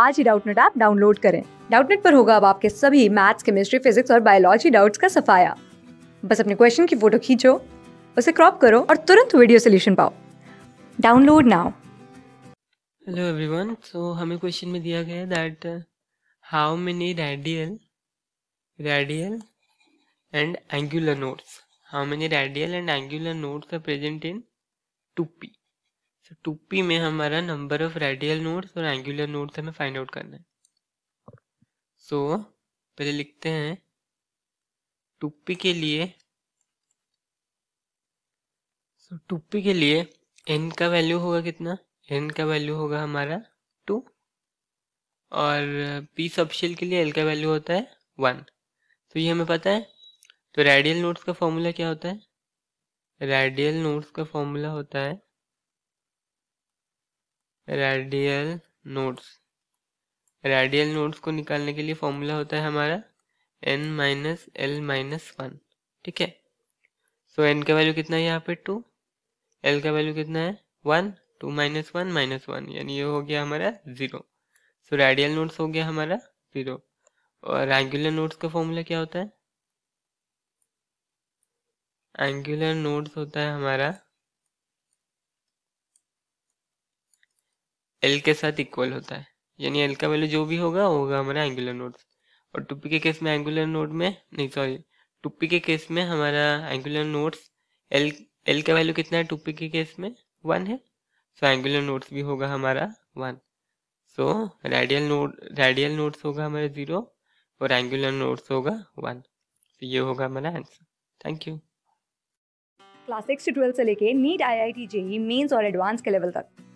आज ही Doubtnut app download करें डाउटनेट पर होगा अब आपके सभी मैथ्स केमिस्ट्री फिजिक्स और बायोलॉजी डाउट्स का सफाया बस अपने क्वेश्चन की फोटो खींचो उसे क्रॉप करो और तुरंत वीडियो सोल्यूशन पाओ download now hello everyone so हमें क्वेश्चन में दिया गया that how many radial radial and angular nodes how many radial and angular nodes are present in two P so तो में हमारा नंबर ऑफ रेडियल नोड्स और angular nodes हमें find out करना है सो so, पहले लिखते हैं टूपी के लिए सो so, 2p के लिए एन का वैल्यू होगा कितना एन का वैल्यू होगा हमारा टू और पी सबशील के लिए एल का वैल्यू होता है वन तो ये हमें पता है तो रेडियल नोट्स का फॉर्मूला क्या होता है रेडियल नोट्स का फॉर्मूला होता है रेडियल नोड्स रेडियल नोड्स को निकालने के लिए फॉर्मूला होता है हमारा N minus L minus one ठीक है सो एन का वैल्यू कितना है यहाँ पे टू एल का वैल्यू कितना है one two minus one minus one यानी ये हो गया हमारा ज़ीरो सो रेडियल नोट्स हो गया हमारा ज़ीरो और एंगुलर नोट्स का फॉर्मूला क्या होता है एंगुलर नोट्स होता है हमारा एल के साथ इक्वल होता है यानी एल का वैल्यू जो भी होगा होगा हमारा एंगुलर नोड और टुप्पी के केस में एंगुलर नोड में नहीं सॉरी टुप्पी के केस में हमारा एंगुलर नोड्स एल एल का वैल्यू कितना है टुप्पी के केस में वन है सो एंगुलर नोड्स भी होगा हमारा one so radial node radial nodes होगा हमारा जीरो और एंगुलर नोड्स होगा वन तो ये होगा हमारा answer thank you class six से से लेके NEET I I T JEE mains और एडवांस के लेवल तक